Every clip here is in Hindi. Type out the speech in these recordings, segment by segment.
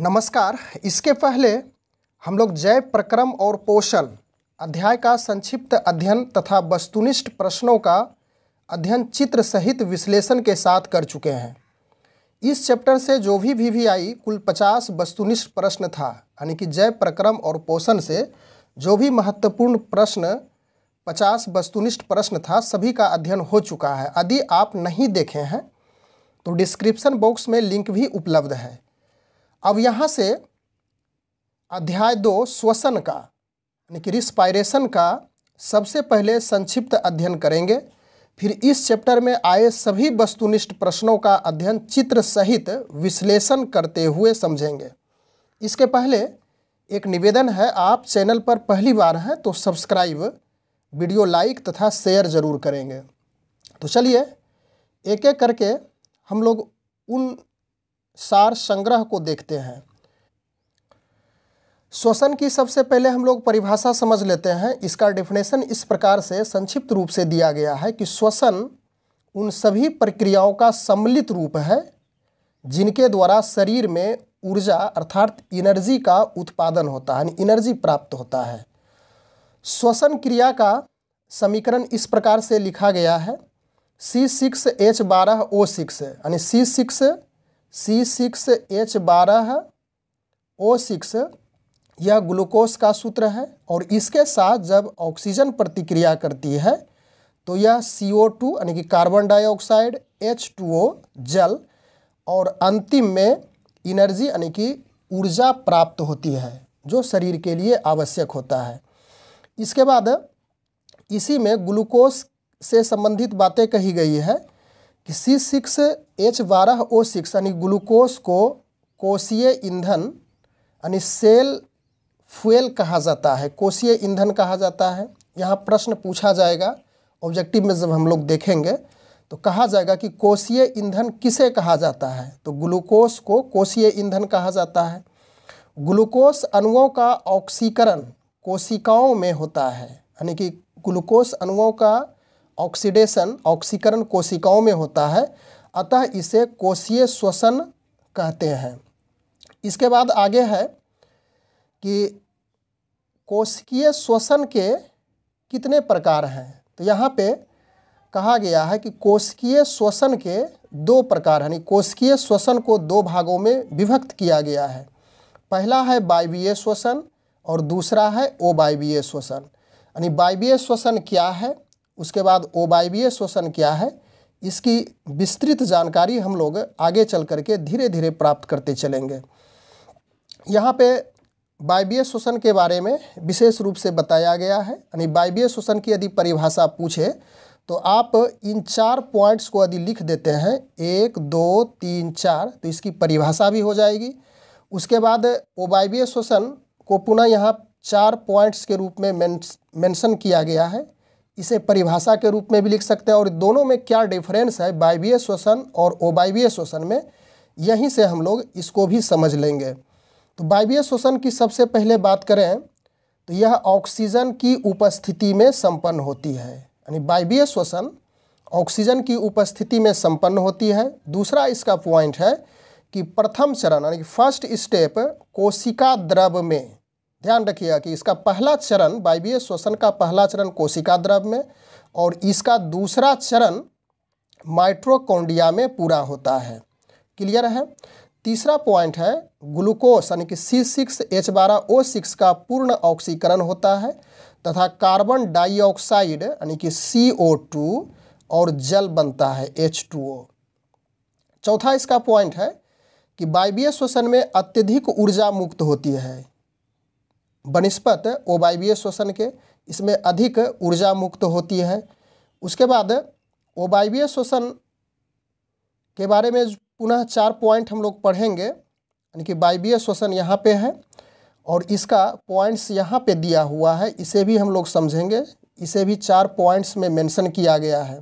नमस्कार इसके पहले हम लोग जय प्रक्रम और पोषण अध्याय का संक्षिप्त अध्ययन तथा वस्तुनिष्ठ प्रश्नों का अध्ययन चित्र सहित विश्लेषण के साथ कर चुके हैं इस चैप्टर से जो भी वी वी आई कुल पचास वस्तुनिष्ठ प्रश्न था यानी कि जय प्रक्रम और पोषण से जो भी महत्वपूर्ण प्रश्न पचास वस्तुनिष्ठ प्रश्न था सभी का अध्ययन हो चुका है यदि आप नहीं देखे हैं तो डिस्क्रिप्शन बॉक्स में लिंक भी उपलब्ध है अब यहाँ से अध्याय दो श्वसन का यानी कि रिस्पायरेशन का सबसे पहले संक्षिप्त अध्ययन करेंगे फिर इस चैप्टर में आए सभी वस्तुनिष्ठ प्रश्नों का अध्ययन चित्र सहित विश्लेषण करते हुए समझेंगे इसके पहले एक निवेदन है आप चैनल पर पहली बार हैं तो सब्सक्राइब वीडियो लाइक तथा शेयर ज़रूर करेंगे तो चलिए एक एक करके हम लोग उन सार संग्रह को देखते हैं श्वसन की सबसे पहले हम लोग परिभाषा समझ लेते हैं इसका डेफिनेशन इस प्रकार से संक्षिप्त रूप से दिया गया है कि श्वसन उन सभी प्रक्रियाओं का सम्मिलित रूप है जिनके द्वारा शरीर में ऊर्जा अर्थात एनर्जी का उत्पादन होता है एनर्जी प्राप्त होता है श्वसन क्रिया का समीकरण इस प्रकार से लिखा गया है सी सिक्स एच बारह ओ सिक्स यानी C six C six H बारह ओ सिक्स यह ग्लूकोज का सूत्र है और इसके साथ जब ऑक्सीजन प्रतिक्रिया करती है तो यह सी ओ टू यानी कि carbon dioxide H two O जल और अंतिम में इनर्जी यानी कि ऊर्जा प्राप्त होती है जो शरीर के लिए आवश्यक होता है इसके बाद इसी में ग्लूकोस से संबंधित बातें कही गई है कि सी सिक्स एच बारह ओ सिक्स यानी ग्लूकोस को कोशीय ईंधन यानी सेल फ्यूल कहा जाता है कोशीय ईंधन कहा जाता है यहाँ प्रश्न पूछा जाएगा ऑब्जेक्टिव में जब हम लोग देखेंगे तो कहा जाएगा कि कोशीय ईंधन किसे कहा जाता है तो ग्लूकोस को कोशीय ईंधन कहा जाता है ग्लूकोस अणुओं का ऑक्सीकरण कोशिकाओं में होता है यानी कि ग्लूकोस अणुओं का ऑक्सीडेशन ऑक्सीकरण कोशिकाओं में होता है अतः इसे कोशीय श्वसन कहते हैं इसके बाद आगे है कि कोशिकीय श्वसन के कितने प्रकार हैं तो यहाँ पे कहा गया है कि कोशिकीय श्वसन के दो प्रकार यानी कोशिकीय श्वसन को दो भागों में विभक्त किया गया है पहला है बाइवीय श्वसन और दूसरा है ओबाइबीय श्वसन यानी बाइवीय श्वसन क्या है उसके बाद ओबाइवीय शोषण क्या है इसकी विस्तृत जानकारी हम लोग आगे चल करके धीरे धीरे प्राप्त करते चलेंगे यहाँ पे वायवीय शोषण के बारे में विशेष रूप से बताया गया है यानी वायवीय शोषण की यदि परिभाषा पूछे तो आप इन चार पॉइंट्स को यदि लिख देते हैं एक दो तीन चार तो इसकी परिभाषा भी हो जाएगी उसके बाद ओबाइबीय शोषण को पुनः यहाँ चार पॉइंट्स के रूप में मेंशन किया गया है इसे परिभाषा के रूप में भी लिख सकते हैं और दोनों में क्या डिफरेंस है बाइवीय श्वसन और ओबाइवीय श्वसन में यहीं से हम लोग इसको भी समझ लेंगे तो बाइवीय श्वसन की सबसे पहले बात करें तो यह ऑक्सीजन की उपस्थिति में संपन्न होती है यानी बाइवीय श्वसन ऑक्सीजन की उपस्थिति में संपन्न होती है दूसरा इसका पॉइंट है कि प्रथम चरण यानी फर्स्ट स्टेप कोशिका द्रव में ध्यान रखिएगा कि इसका पहला चरण वायवीय श्वसन का पहला चरण कोशिका द्रव में और इसका दूसरा चरण माइट्रोकोंडिया में पूरा होता है क्लियर है तीसरा पॉइंट है ग्लूकोस यानी कि सी सिक्स एच बारह ओ सिक्स का पूर्ण ऑक्सीकरण होता है तथा कार्बन डाइऑक्साइड यानी कि सी ओ टू और जल बनता है एच टू ओ चौथा इसका पॉइंट है कि वायवीय श्वसन में अत्यधिक ऊर्जा मुक्त होती है बनस्पत ओबाइवीय श्वसन के इसमें अधिक ऊर्जा मुक्त होती है उसके बाद ओबाइवीय श्वसन के बारे में पुनः चार पॉइंट हम लोग पढ़ेंगे यानी कि वायवीय श्वसन यहाँ पे है और इसका पॉइंट्स यहाँ पे दिया हुआ है इसे भी हम लोग समझेंगे इसे भी चार पॉइंट्स में मेंशन किया गया है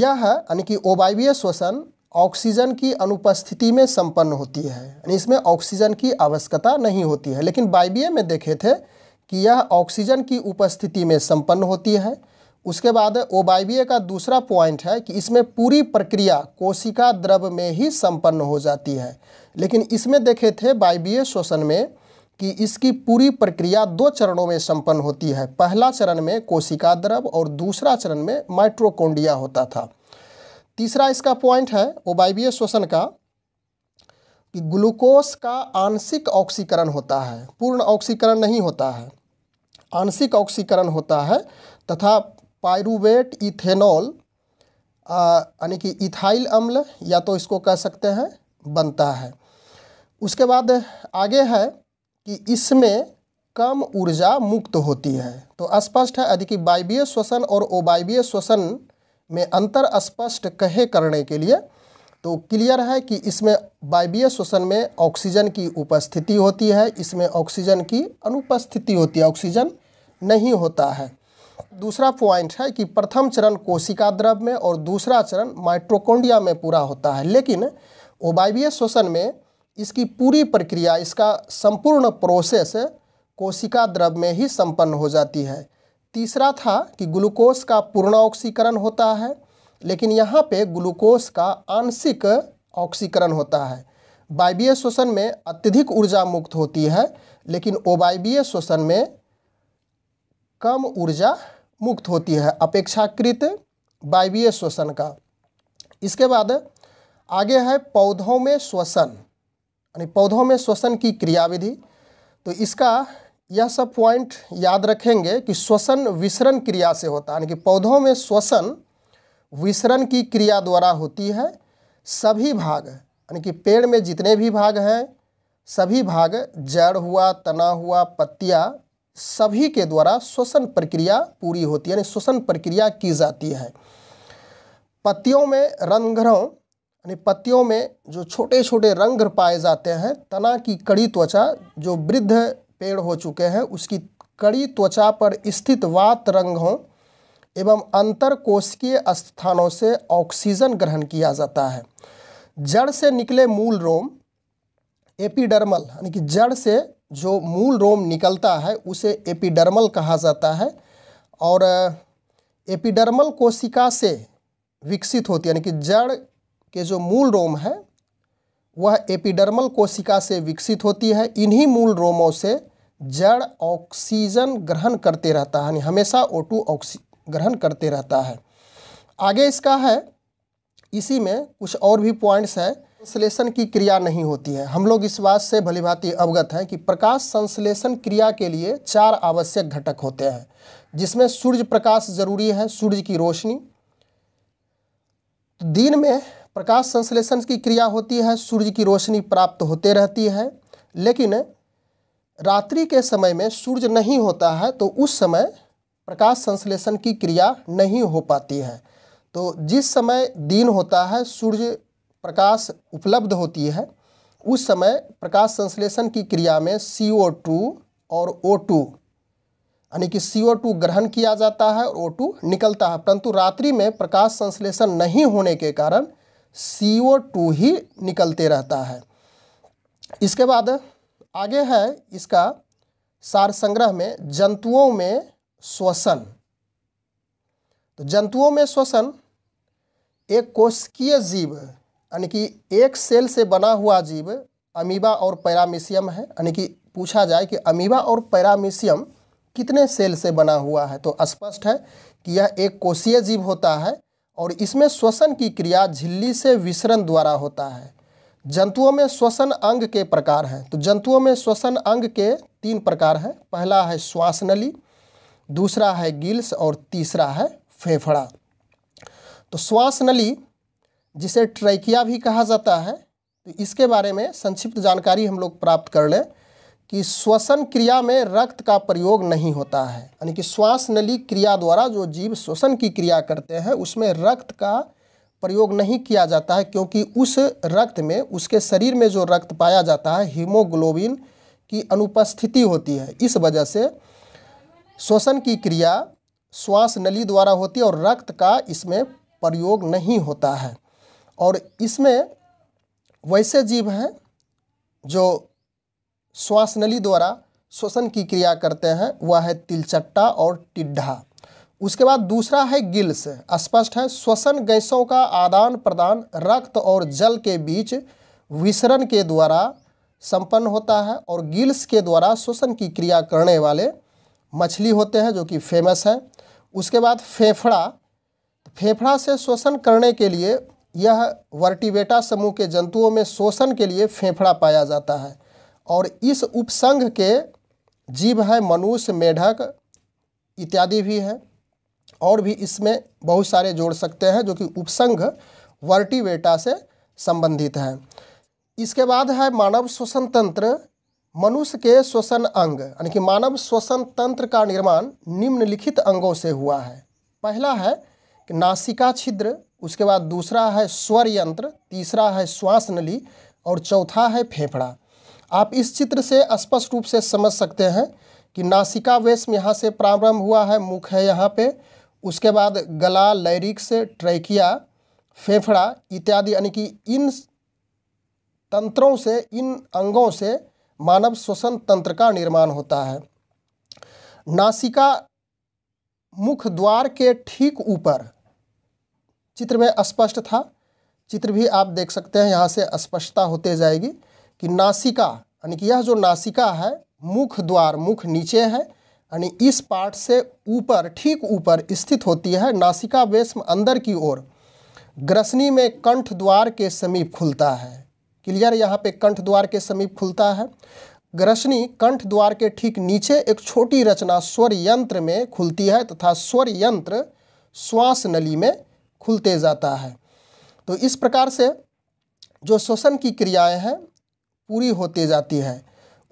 यह यानी कि ओबाइवीय श्वसन ऑक्सीजन की अनुपस्थिति में संपन्न होती है यानी इसमें ऑक्सीजन की आवश्यकता नहीं होती है लेकिन बाइबीए में देखे थे कि यह ऑक्सीजन की उपस्थिति में संपन्न होती है उसके बाद ओ बाइबीए का दूसरा पॉइंट है कि इसमें पूरी प्रक्रिया कोशिका द्रव में ही संपन्न हो जाती है लेकिन इसमें देखे थे बाइबीए शोषण में कि इसकी पूरी प्रक्रिया दो चरणों में संपन्न होती है पहला चरण में कोशिका द्रव और दूसरा चरण में माइट्रोकोंडिया होता था तीसरा इसका पॉइंट है ओबाइबीय श्वसन का कि ग्लूकोस का आंशिक ऑक्सीकरण होता है पूर्ण ऑक्सीकरण नहीं होता है आंशिक ऑक्सीकरण होता है तथा पायरुवेट इथेनॉल यानी कि इथाइल अम्ल या तो इसको कह सकते हैं बनता है उसके बाद आगे है कि इसमें कम ऊर्जा मुक्त होती है तो स्पष्ट है यदि कि बाइबीय श्वसन और ओबाइबीय श्वसन में अंतर स्पष्ट कहे करने के लिए तो क्लियर है कि इसमें वायवीय श्वसन में ऑक्सीजन की उपस्थिति होती है इसमें ऑक्सीजन की अनुपस्थिति होती है ऑक्सीजन नहीं होता है दूसरा पॉइंट है कि प्रथम चरण कोशिका द्रव में और दूसरा चरण माइट्रोकोंडिया में पूरा होता है लेकिन ओबाइबीय श्वसन में इसकी पूरी प्रक्रिया इसका संपूर्ण प्रोसेस कोशिका द्रव में ही संपन्न हो जाती है तीसरा था कि ग्लूकोस का पूर्ण ऑक्सीकरण होता है लेकिन यहाँ पे ग्लूकोस का आंशिक ऑक्सीकरण होता है बाइबीय श्वसन में अत्यधिक ऊर्जा मुक्त होती है लेकिन ओबाइबीय श्वसन में कम ऊर्जा मुक्त होती है अपेक्षाकृत बाइबीय श्वसन का इसके बाद आगे है पौधों में श्वसन यानी पौधों में श्वसन की क्रियाविधि तो इसका यह सब पॉइंट याद रखेंगे कि श्वसन विसरण क्रिया से होता है यानी कि पौधों में श्वसन विसरण की क्रिया द्वारा होती है सभी भाग यानी कि पेड़ में जितने भी भाग हैं सभी भाग जड़ हुआ तना हुआ पत्तियाँ सभी के द्वारा श्वसन प्रक्रिया पूरी होती है यानी श्वसन प्रक्रिया की जाती है पत्तियों में रंध्रों यानी पत्तियों में जो छोटे छोटे रंग पाए जाते हैं तना की कड़ी त्वचा जो वृद्ध पेड़ हो चुके हैं उसकी कड़ी त्वचा पर स्थित वात रंगों एवं अंतर कोशिकीय स्थानों से ऑक्सीजन ग्रहण किया जाता है जड़ से निकले मूल रोम एपिडर्मल यानी कि जड़ से जो मूल रोम निकलता है उसे एपिडर्मल कहा जाता है और एपिडर्मल कोशिका से विकसित होती है यानी कि जड़ के जो मूल रोम है वह एपिडर्मल कोशिका से विकसित होती है इन्हीं मूल रोमों से जड़ ऑक्सीजन ग्रहण करते रहता है यानी हमेशा ओ टू ऑक्सी ग्रहण करते रहता है आगे इसका है इसी में कुछ और भी पॉइंट्स है संश्लेषण की क्रिया नहीं होती है हम लोग इस बात से भलीभांति अवगत हैं कि प्रकाश संश्लेषण क्रिया के लिए चार आवश्यक घटक होते हैं जिसमें सूर्य प्रकाश जरूरी है सूर्य की रोशनी दिन में प्रकाश संश्लेषण की क्रिया होती है सूर्य की रोशनी प्राप्त होते रहती है लेकिन रात्रि के समय में सूर्य नहीं होता है तो उस समय प्रकाश संश्लेषण की क्रिया नहीं हो पाती है तो जिस समय दिन होता है सूर्य प्रकाश उपलब्ध होती है उस समय प्रकाश संश्लेषण की क्रिया में सी ओ टू और ओ टू यानी कि सी ओ टू ग्रहण किया जाता है और ओ टू निकलता है परंतु रात्रि में प्रकाश संश्लेषण नहीं होने के कारण सी ओ टू ही निकलते रहता है इसके बाद आगे है इसका सार संग्रह में जंतुओं में श्वसन तो जंतुओं में श्वसन एक कोशिकीय जीव यानी कि एक सेल से बना हुआ जीव अमीबा और पैरामिशियम है यानी कि पूछा जाए कि अमीबा और पैरामिशियम कितने सेल से बना हुआ है तो स्पष्ट है कि यह एक कोशीय जीव होता है और इसमें श्वसन की क्रिया झिल्ली से विसरण द्वारा होता है जंतुओं में श्वसन अंग के प्रकार हैं तो जंतुओं में श्वसन अंग के तीन प्रकार हैं पहला है श्वास नली दूसरा है गिल्स और तीसरा है फेफड़ा तो श्वास नली जिसे ट्रैकिया भी कहा जाता है तो इसके बारे में संक्षिप्त जानकारी हम लोग प्राप्त कर लें कि श्वसन क्रिया में रक्त का प्रयोग नहीं होता है यानी कि श्वास नली क्रिया द्वारा जो जीव श्वसन की क्रिया करते हैं उसमें रक्त का प्रयोग नहीं किया जाता है क्योंकि उस रक्त में उसके शरीर में जो रक्त पाया जाता है हीमोग्लोबिन की अनुपस्थिति होती है इस वजह से श्वसन की क्रिया श्वास नली द्वारा होती है और रक्त का इसमें प्रयोग नहीं होता है और इसमें वैसे जीव हैं जो श्वास नली द्वारा श्वसन की क्रिया करते हैं वह है तिलचट्टा और टिड्ढा उसके बाद दूसरा है गिल्स स्पष्ट है श्वसन गैसों का आदान प्रदान रक्त और जल के बीच विसरण के द्वारा संपन्न होता है और गिल्स के द्वारा श्वसन की क्रिया करने वाले मछली होते हैं जो कि फेमस है उसके बाद फेफड़ा फेफड़ा से श्वसन करने के लिए यह वर्टिवेटा समूह के जंतुओं में शोषण के लिए फेफड़ा पाया जाता है और इस उपसंघ के जीव है मनुष्य मेढक इत्यादि भी है और भी इसमें बहुत सारे जोड़ सकते हैं जो कि उपसंघ वर्टिवेटा से संबंधित है इसके बाद है मानव श्वसन तंत्र मनुष्य के श्वसन अंग यानी कि मानव श्वसन तंत्र का निर्माण निम्नलिखित अंगों से हुआ है पहला है कि नासिका छिद्र उसके बाद दूसरा है स्वर यंत्र तीसरा है श्वास नली और चौथा है फेफड़ा आप इस चित्र से स्पष्ट रूप से समझ सकते हैं कि नासिका वेश यहाँ से प्रारंभ हुआ है मुख है यहाँ पे उसके बाद गला लैरिक्स ट्रैकिया फेफड़ा इत्यादि यानी कि इन तंत्रों से इन अंगों से मानव श्वसन तंत्र का निर्माण होता है नासिका मुख द्वार के ठीक ऊपर चित्र में स्पष्ट था चित्र भी आप देख सकते हैं यहाँ से स्पष्टता होते जाएगी कि नासिका यानी कि यह जो नासिका है मुख द्वार मुख नीचे है यानी इस पार्ट से ऊपर ठीक ऊपर स्थित होती है नासिका वेश्म अंदर की ओर ग्रसनी में कंठ द्वार के समीप खुलता है क्लियर यहाँ पे कंठ द्वार के समीप खुलता है ग्रसनी कंठ द्वार के ठीक नीचे एक छोटी रचना स्वर यंत्र में खुलती है तथा स्वर यंत्र श्वास नली में खुलते जाता है तो इस प्रकार से जो श्वसन की क्रियाएं हैं पूरी होती जाती है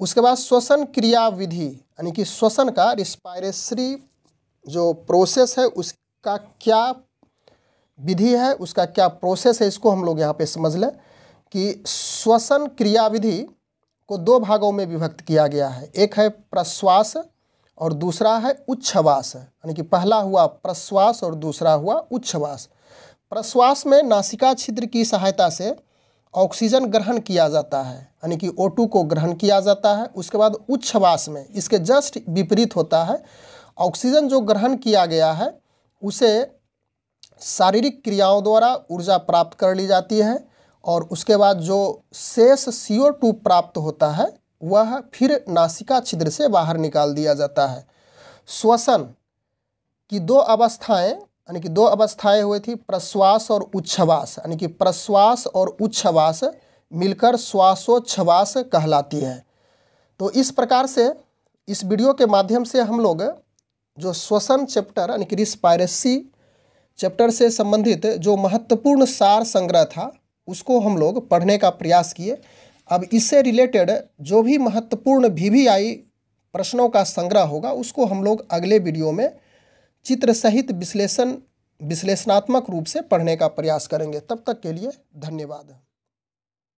उसके बाद श्वसन क्रियाविधि यानी कि श्वसन का रिस्पायरेसरी जो प्रोसेस है उसका क्या विधि है उसका क्या प्रोसेस है इसको हम लोग यहाँ पे समझ लें कि श्वसन क्रियाविधि को दो भागों में विभक्त किया गया है एक है प्रश्वास और दूसरा है उच्छवास यानी कि पहला हुआ प्रश्वास और दूसरा हुआ उच्छ्वास प्रश्वास में नासिका छिद्र की सहायता से ऑक्सीजन ग्रहण किया जाता है यानी कि ओ को ग्रहण किया जाता है उसके बाद उच्छ्वास में इसके जस्ट विपरीत होता है ऑक्सीजन जो ग्रहण किया गया है उसे शारीरिक क्रियाओं द्वारा ऊर्जा प्राप्त कर ली जाती है और उसके बाद जो शेष सी प्राप्त होता है वह फिर नासिका छिद्र से बाहर निकाल दिया जाता है श्वसन की दो अवस्थाएं यानी कि दो अवस्थाएं हुई थी प्रश्वास और उच्छ्वास यानी कि प्रश्वास और उच्छ्वास मिलकर श्वासोच्छ्वास कहलाती है तो इस प्रकार से इस वीडियो के माध्यम से हम लोग जो श्वसन चैप्टर यानी कि रिस्पायरेसी चैप्टर से संबंधित जो महत्वपूर्ण सार संग्रह था उसको हम लोग पढ़ने का प्रयास किए अब इससे रिलेटेड जो भी महत्वपूर्ण भी वी आई प्रश्नों का संग्रह होगा उसको हम लोग अगले वीडियो में चित्र सहित विश्लेषण विश्लेषणात्मक रूप से पढ़ने का प्रयास करेंगे तब तक के लिए धन्यवाद